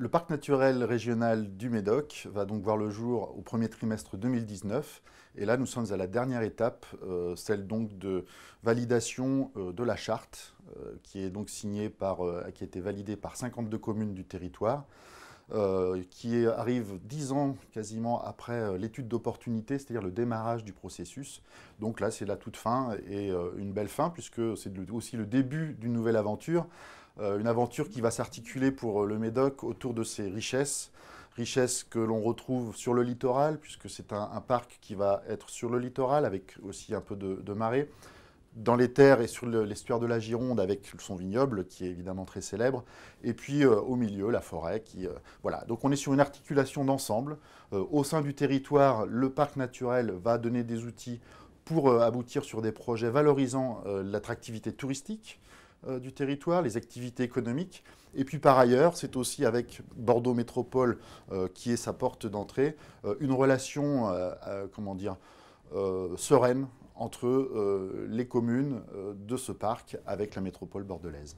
Le parc naturel régional du Médoc va donc voir le jour au premier trimestre 2019. Et là, nous sommes à la dernière étape, euh, celle donc de validation euh, de la charte, euh, qui est donc signée par, qui a été validée par 52 communes du territoire, qui arrive dix ans quasiment après l'étude d'opportunité, c'est-à-dire le démarrage du processus. Donc là, c'est la toute fin et une belle fin, puisque c'est aussi le début d'une nouvelle aventure euh, une aventure qui va s'articuler pour euh, le Médoc autour de ses richesses, richesses que l'on retrouve sur le littoral, puisque c'est un, parc qui va être sur le littoral, avec aussi un peu de, marée, dans les terres et sur l'estuaire de la Gironde, avec son vignoble, qui est évidemment très célèbre, et puis euh, au milieu, la forêt. voilà, donc on est sur une articulation d'ensemble. au sein du territoire, le parc naturel va donner des outils pour aboutir sur des projets valorisant l'attractivité touristique, euh, du territoire, les activités économiques. Et puis par ailleurs, c'est aussi avec Bordeaux Métropole, euh, qui est sa porte d'entrée, euh, une relation, comment dire, sereine entre les communes de ce parc avec la métropole bordelaise.